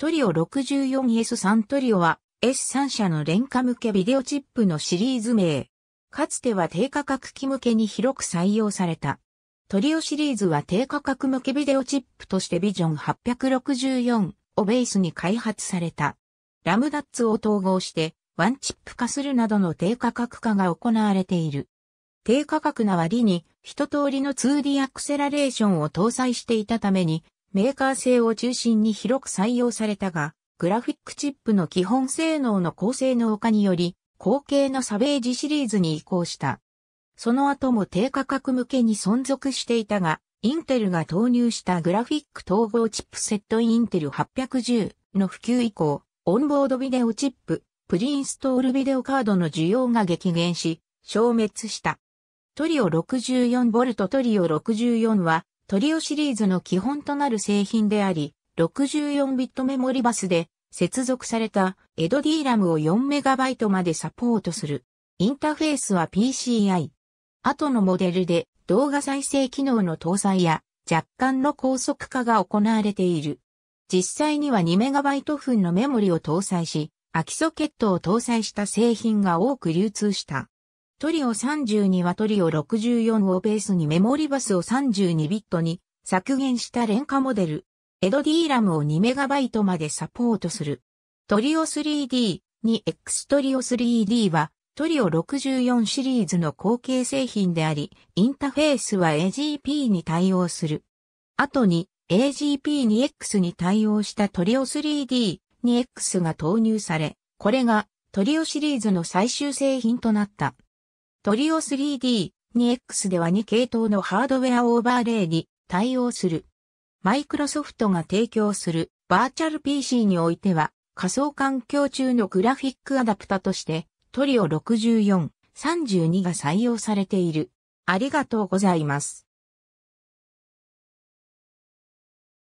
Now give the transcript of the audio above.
トリオ 64S3 トリオは S3 社の廉価向けビデオチップのシリーズ名。かつては低価格機向けに広く採用された。トリオシリーズは低価格向けビデオチップとしてビジョン864をベースに開発された。ラムダッツを統合してワンチップ化するなどの低価格化が行われている。低価格な割に一通りの 2D アクセラレーションを搭載していたためにメーカー製を中心に広く採用されたが、グラフィックチップの基本性能の高性能化により、後継のサベージシリーズに移行した。その後も低価格向けに存続していたが、インテルが投入したグラフィック統合チップセットインテル810の普及以降、オンボードビデオチップ、プリインストールビデオカードの需要が激減し、消滅した。トリオ 64V トリオ64はトリオシリーズの基本となる製品であり、64ビットメモリバスで接続されたエド D ラムを4イトまでサポートする。インターフェースは PCI。後のモデルで動画再生機能の搭載や若干の高速化が行われている。実際には 2MB 分のメモリを搭載し、空きソケットを搭載した製品が多く流通した。トリオ32はトリオ64をベースにメモリバスを32ビットに削減した廉価モデル。エド D ラムを 2MB までサポートする。トリオ 3D、2X トリオ 3D はトリオ64シリーズの後継製品であり、インタフェースは AGP に対応する。後に AGP2X に対応したトリオ 3D、2X が投入され、これがトリオシリーズの最終製品となった。トリオ 3D、2X では2系統のハードウェアオーバーレイに対応する。マイクロソフトが提供するバーチャル PC においては仮想環境中のグラフィックアダプタとしてトリオ64、32が採用されている。ありがとうございます。